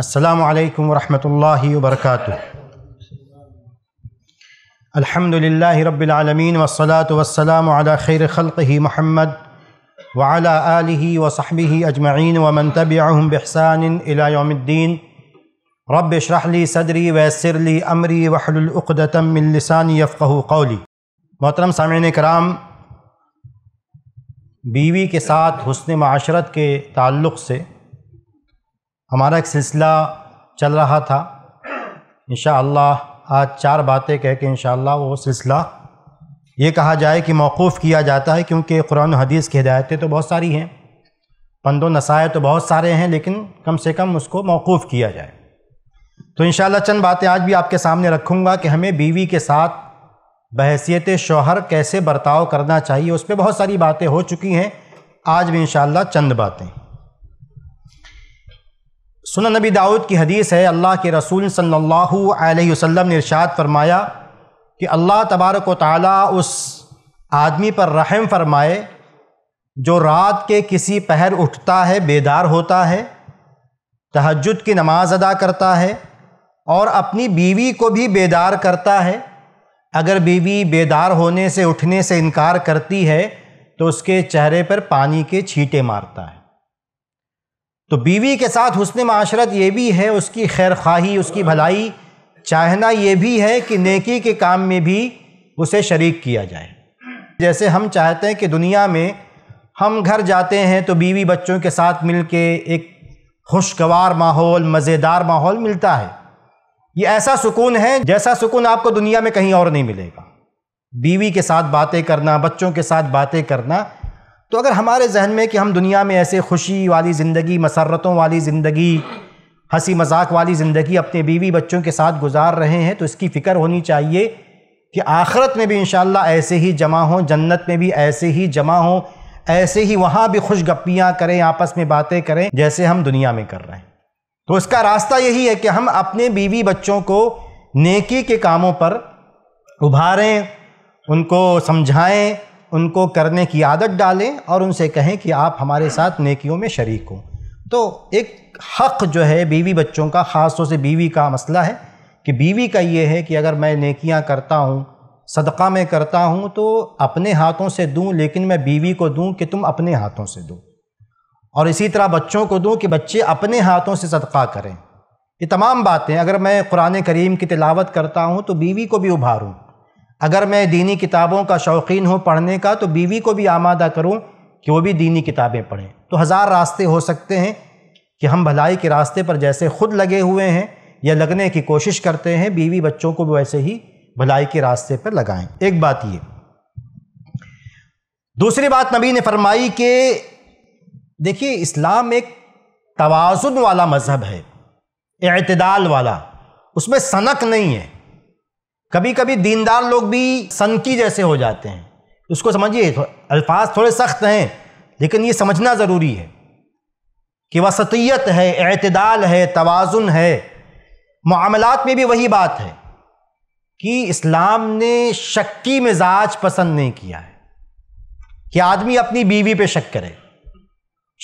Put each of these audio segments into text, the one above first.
अस्सलाम वालेकुम रहमतुल्लाहि व बरकातुहू अल्हम्दुलिल्लाहि रब्बिल आलमीन वस्सलातु वस्सलाम अला खैर खल्क़िही मुहम्मद व अला आलिही व सहबिही अजमईन व मन तबिअहुम बिहसान इला यौमिद्दीन रब इशरह ली सदरी वैसर ली अमरी वहलुल उक़दतम मिन लिसानी यफ़क़हु कौली मोहतरम सामीन कराम बीवी के साथ हुस्न माशरत के ताल्लुक़ से हमारा एक सिलसिला चल रहा था इन आज चार बातें कह के इन वो सिलसिला ये कहा जाए कि मौकूफ़ किया जाता है क्योंकि कुरान हदीस की हिदायतें तो बहुत सारी हैं पंदो नसाए तो बहुत सारे हैं लेकिन कम से कम उसको मौकूफ़ किया जाए तो इन चंद बातें आज भी आपके सामने रखूँगा कि हमें बीवी के साथ बहसीत शोहर कैसे बर्ताव करना चाहिए उस पर बहुत सारी बातें हो चुकी हैं आज भी इन चंद बातें सुन नबी दाऊद की हदीस है अल्लाह के रसूल सल्लल्लाहु अलैहि वसल्लम ने इरशाद फरमाया कि अल्लाह तबारक व ताली उस आदमी पर रहम फरमाए जो रात के किसी पहर उठता है बेदार होता है तहजद की नमाज़ अदा करता है और अपनी बीवी को भी बेदार करता है अगर बीवी बेदार होने से उठने से इनकार करती है तो उसके चेहरे पर पानी के छींटे मारता है तो बीवी के साथ हुसन माशरत ये भी है उसकी खैर खाही उसकी भलाई चाहना ये भी है कि नेकी के काम में भी उसे शरीक किया जाए जैसे हम चाहते हैं कि दुनिया में हम घर जाते हैं तो बीवी बच्चों के साथ मिल के एक खुशगवार माहौल मज़ेदार माहौल मिलता है ये ऐसा सुकून है जैसा सुकून आपको दुनिया में कहीं और नहीं मिलेगा बीवी के साथ बातें करना बच्चों के साथ बातें करना तो अगर हमारे जहन में कि हम दुनिया में ऐसे खुशी वाली ज़िंदगी मसरतों वाली ज़िंदगी हंसी मजाक वाली ज़िंदगी अपने बीवी बच्चों के साथ गुजार रहे हैं तो इसकी फ़िक्र होनी चाहिए कि आखरत में भी इन ऐसे ही जमा हों जन्नत में भी ऐसे ही जमा हों ऐसे ही वहाँ भी खुश गप्पियाँ करें आपस में बातें करें जैसे हम दुनिया में कर रहे हैं तो इसका रास्ता यही है कि हम अपने बीवी बच्चों को नेकी के कामों पर उभारें उनको समझाएं उनको करने की आदत डालें और उनसे कहें कि आप हमारे साथ नेकियों में शरीक हों तो एक हक़ जो है बीवी बच्चों का ख़ास तौर से बीवी का मसला है कि बीवी का ये है कि अगर मैं नेकियां करता हूँ सदका में करता हूँ तो अपने हाथों से दूँ लेकिन मैं बीवी को दूँ कि तुम अपने हाथों से दो और इसी तरह बच्चों को दूँ कि बच्चे अपने हाथों से सदका करें ये तमाम बातें अगर मैं कुरान करीम की तिलावत करता हूँ तो बीवी को भी उभारूँ अगर मैं दीनी किताबों का शौकीन हूँ पढ़ने का तो बीवी को भी आमादा करूँ कि वो भी दीनी किताबें पढ़ें तो हज़ार रास्ते हो सकते हैं कि हम भलाई के रास्ते पर जैसे खुद लगे हुए हैं या लगने की कोशिश करते हैं बीवी बच्चों को भी वैसे ही भलाई के रास्ते पर लगाएं एक बात ये दूसरी बात नबी ने फरमाई कि देखिए इस्लाम एक तोज़ुन वाला मज़हब है अतदाल वाला उसमें सनक नहीं है कभी कभी दीनदार लोग भी सनकी जैसे हो जाते हैं उसको समझिए अल्फाज थोड़े सख्त हैं लेकिन ये समझना ज़रूरी है कि वसतियत है अतदाल है तोज़ुन है मामलात में भी वही बात है कि इस्लाम ने शक्की मिजाज पसंद नहीं किया है कि आदमी अपनी बीवी पे शक करे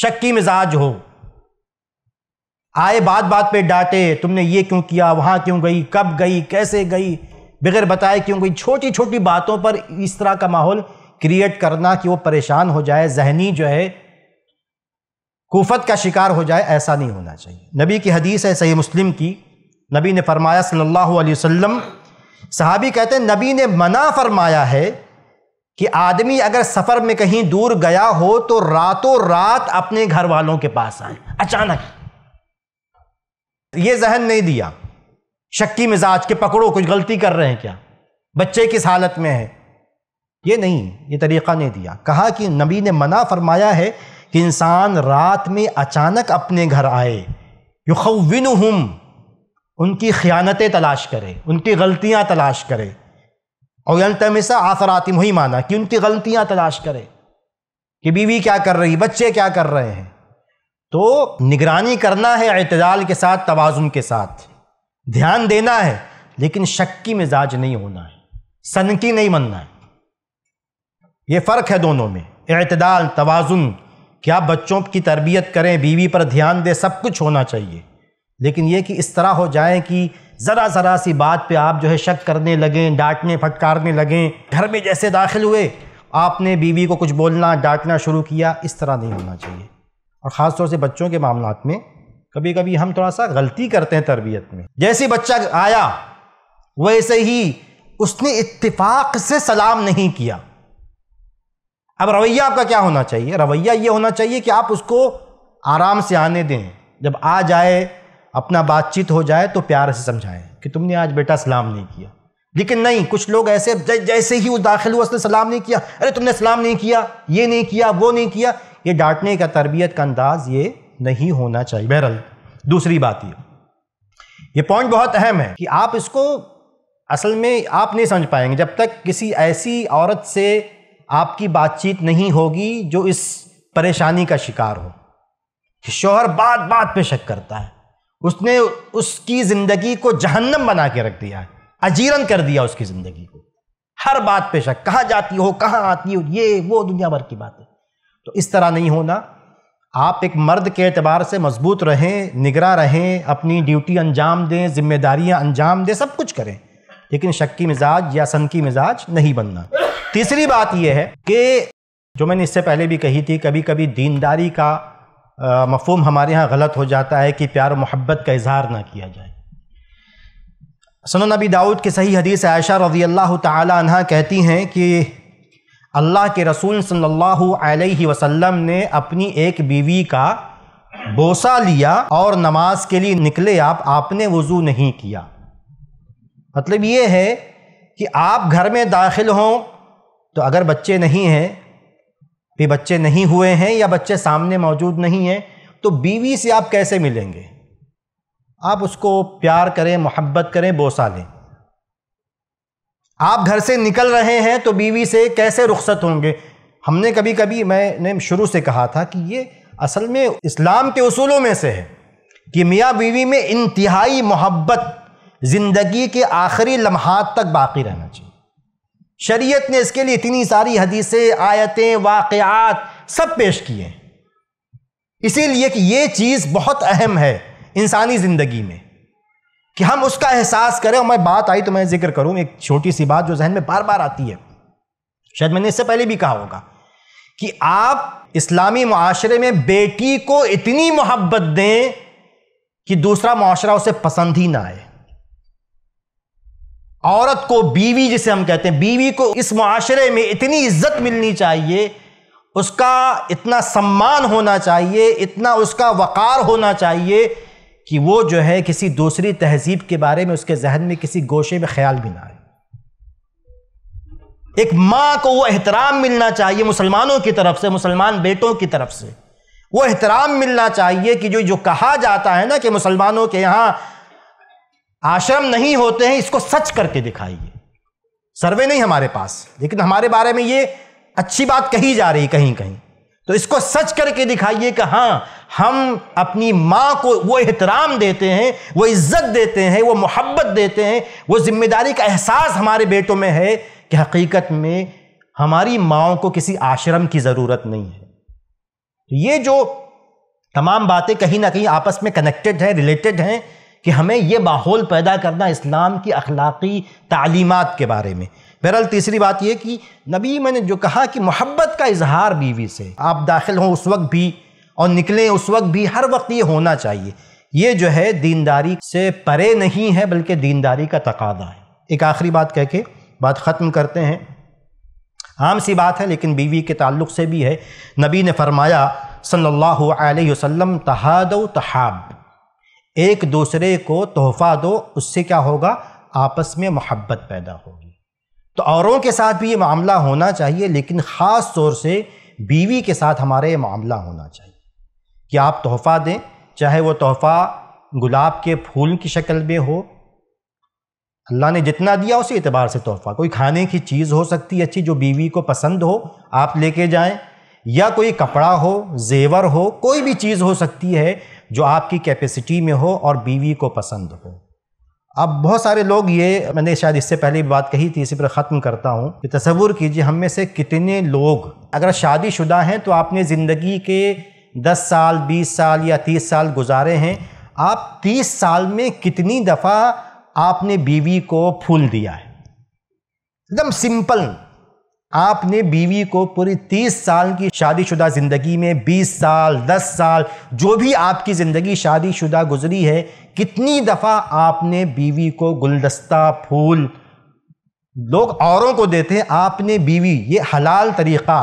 शक्की मिजाज हो आए बात बात पे डांटे तुमने ये क्यों किया वहाँ क्यों गई कब गई कैसे गई बगैर बताए क्योंकि छोटी छोटी बातों पर इस तरह का माहौल क्रिएट करना कि वो परेशान हो जाए जहनी जो है कुफत का शिकार हो जाए ऐसा नहीं होना चाहिए नबी की हदीस है सही मुस्लिम की नबी ने फरमाया सल्लल्लाहु अलैहि वसल्लम सहाबी कहते हैं नबी ने मना फरमाया है कि आदमी अगर सफ़र में कहीं दूर गया हो तो रातों रात अपने घर वालों के पास आए अचानक ये जहन नहीं दिया शक्की मिजाज के पकड़ो कुछ गलती कर रहे हैं क्या बच्चे किस हालत में है ये नहीं ये तरीक़ा नहीं दिया कहा कि नबी ने मना फरमाया है कि इंसान रात में अचानक अपने घर आए हम उनकी ख़यानतें तलाश करें उनकी गलतियाँ तलाश करें और यलतमसा आसराती मुही माना कि उनकी गलतियाँ तलाश करें कि बीवी क्या कर रही बच्चे क्या कर रहे हैं तो निगरानी करना है अतदाल के साथ तोज़ुन के साथ ध्यान देना है लेकिन शक की मिजाज नहीं होना है सनकी नहीं मनना है ये फ़र्क है दोनों में एतदाल तोज़ुन क्या बच्चों की तरबियत करें बीवी पर ध्यान दें सब कुछ होना चाहिए लेकिन यह कि इस तरह हो जाए कि ज़रा ज़रा सी बात पे आप जो है शक करने लगें डांटने फटकारने लगें घर में जैसे दाखिल हुए आपने बीवी को कुछ बोलना डांटना शुरू किया इस तरह नहीं होना चाहिए और ख़ासतौर से बच्चों के मामला में कभी कभी हम थोड़ा सा गलती करते हैं तरबियत में जैसे बच्चा आया वैसे ही उसने इत्तेफाक से सलाम नहीं किया अब रवैया आपका क्या होना चाहिए रवैया ये होना चाहिए कि आप उसको आराम से आने दें जब आ जाए अपना बातचीत हो जाए तो प्यार से समझाएं कि तुमने आज बेटा सलाम नहीं किया लेकिन नहीं कुछ लोग ऐसे जैसे ही उस दाखिल हुआ उसने सलाम नहीं किया अरे तुमने सलाम नहीं किया ये नहीं किया वो नहीं किया ये डांटने का तरबियत का अंदाज़ ये नहीं होना चाहिए बहरहाल दूसरी बात ये ये पॉइंट बहुत अहम है कि आप इसको असल में आप नहीं समझ पाएंगे जब तक किसी ऐसी औरत से आपकी बातचीत नहीं होगी जो इस परेशानी का शिकार हो कि शोहर बात बात पे शक करता है उसने उसकी ज़िंदगी को जहन्नम बना के रख दिया है अजीरन कर दिया उसकी ज़िंदगी को हर बात पे शक कहाँ जाती हो कहाँ आती हो ये वो दुनिया भर की बात है तो इस तरह नहीं होना आप एक मर्द के अतबार से मजबूत रहें निगरा रहें अपनी ड्यूटी अंजाम दें जिम्मेदारियां अंजाम दें सब कुछ करें लेकिन शक की मिजाज या सनकी मिजाज नहीं बनना तीसरी बात यह है कि जो मैंने इससे पहले भी कही थी कभी कभी दीनदारी का मफहम हमारे यहाँ गलत हो जाता है कि प्यार मोहब्बत का इजहार ना किया जाए सन नबी दाऊद की सही हदीस आयशा रजी अल्लाह तह कहती हैं कि अल्लाह के रसूल सल्लल्लाहु अलैहि वसल्लम ने अपनी एक बीवी का बोसा लिया और नमाज के लिए निकले आप आपने वज़ू नहीं किया मतलब ये है कि आप घर में दाखिल हों तो अगर बच्चे नहीं हैं भी बच्चे नहीं हुए हैं या बच्चे सामने मौजूद नहीं हैं तो बीवी से आप कैसे मिलेंगे आप उसको प्यार करें मोहब्बत करें बोसा लें आप घर से निकल रहे हैं तो बीवी से कैसे रुख्सत होंगे हमने कभी कभी मैंने शुरू से कहा था कि ये असल में इस्लाम के असूलों में से है कि मियाँ बीवी में इंतहाई मोहब्बत ज़िंदगी के आखिरी लम्हात तक बाकी रहना चाहिए शरीयत ने इसके लिए इतनी सारी हदीसें आयतें वाक़ात सब पेश किए इसीलिए कि ये चीज़ बहुत अहम है इंसानी ज़िंदगी में कि हम उसका एहसास करें और मैं बात आई तो मैं जिक्र करूं एक छोटी सी बात जो जहन में बार बार आती है शायद मैंने इससे पहले भी कहा होगा कि आप इस्लामी माशरे में बेटी को इतनी मोहब्बत दें कि दूसरा माशरा उसे पसंद ही ना आए औरत को बीवी जिसे हम कहते हैं बीवी को इस माशरे में इतनी इज्जत मिलनी चाहिए उसका इतना सम्मान होना चाहिए इतना उसका वकार होना चाहिए कि वो जो है किसी दूसरी तहजीब के बारे में उसके जहन में किसी गोशे में ख्याल भी ना आए एक माँ को वो एहतराम मिलना चाहिए मुसलमानों की तरफ से मुसलमान बेटों की तरफ से वो एहतराम मिलना चाहिए कि जो जो कहा जाता है ना कि मुसलमानों के यहाँ आश्रम नहीं होते हैं इसको सच करके दिखाइए सर्वे नहीं हमारे पास लेकिन हमारे बारे में ये अच्छी बात कही जा रही कहीं कहीं तो इसको सच करके दिखाइए कि हाँ हम अपनी माँ को वो एहतराम देते हैं वो इज़्ज़त देते हैं वो मोहब्बत देते हैं वो ज़िम्मेदारी का एहसास हमारे बेटों में है कि हकीकत में हमारी माओ को किसी आश्रम की ज़रूरत नहीं है तो ये जो तमाम बातें कहीं ना कहीं आपस में कनेक्टेड हैं रिलेटेड हैं कि हमें ये माहौल पैदा करना इस्लाम की अखलाक़ी तालीमत के बारे में बहरहाल तीसरी बात यह कि नबी मैंने जो कहा कि मोहब्बत का इजहार बीवी से आप दाखिल हों उस वक्त भी और निकलें उस वक्त भी हर वक्त ये होना चाहिए ये जो है दीनदारी से परे नहीं है बल्कि दीनदारी का तकादा है एक आखिरी बात कह के बात ख़त्म करते हैं आम सी बात है लेकिन बीवी के ताल्लुक से भी है नबी ने फरमाया सल्लल्लाहु अलैहि वसल्लम तहाद तहाब एक दूसरे को तोहफा दो उससे क्या होगा आपस में मोहब्बत पैदा होगी तो औरों के साथ भी ये मामला होना चाहिए लेकिन ख़ास तौर से बीवी के साथ हमारा ये मामला होना चाहिए कि आप तोहफ़ा दें चाहे वो तोहफ़ा गुलाब के फूल की शक्ल में हो अल्लाह ने जितना दिया उसी एतबार से तोहफ़ा कोई खाने की चीज़ हो सकती है अच्छी जो बीवी को पसंद हो आप लेके जाएं या कोई कपड़ा हो जेवर हो कोई भी चीज़ हो सकती है जो आपकी कैपेसिटी में हो और बीवी को पसंद हो अब बहुत सारे लोग ये मैंने शायद इससे पहले भी बात कही थी इसी पर ख़त्म करता हूँ कि तस्वुर कीजिए हम में से कितने लोग अगर शादीशुदा हैं तो आपने ज़िंदगी के दस साल बीस साल या तीस साल गुजारे हैं आप तीस साल में कितनी दफ़ा आपने बीवी को फूल दिया है एकदम सिंपल आपने बीवी को पूरी तीस साल की शादीशुदा ज़िंदगी में बीस साल दस साल जो भी आपकी ज़िंदगी शादीशुदा गुजरी है कितनी दफ़ा आपने बीवी को गुलदस्ता फूल लोग औरों को देते हैं आपने बीवी ये हलाल तरीक़ा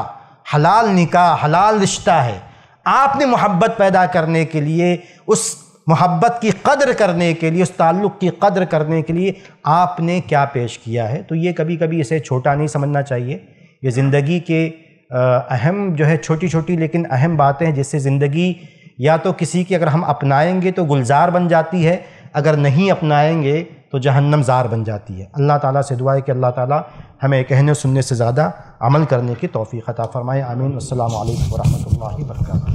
हलाल निकाह हलाल रिश्ता है आपने मोहब्बत पैदा करने के लिए उस मोहब्बत की कदर करने के लिए उस ताल्लुक़ की कदर करने के लिए आपने क्या पेश किया है तो ये कभी कभी इसे छोटा नहीं समझना चाहिए ये ज़िंदगी के अहम जो है छोटी छोटी लेकिन अहम बातें हैं जिससे ज़िंदगी या तो किसी की अगर हम अपनाएंगे तो गुलजार बन जाती है अगर नहीं अपनाएंगे तो जहन्नम जार बन जाती है अल्लाह ताला से दुआ है कि अल्लाह ताला हमें कहने सुनने से ज़्यादा अमल करने की तोफ़ी अता फ़रमाए आमीन असल वरहमल वर्का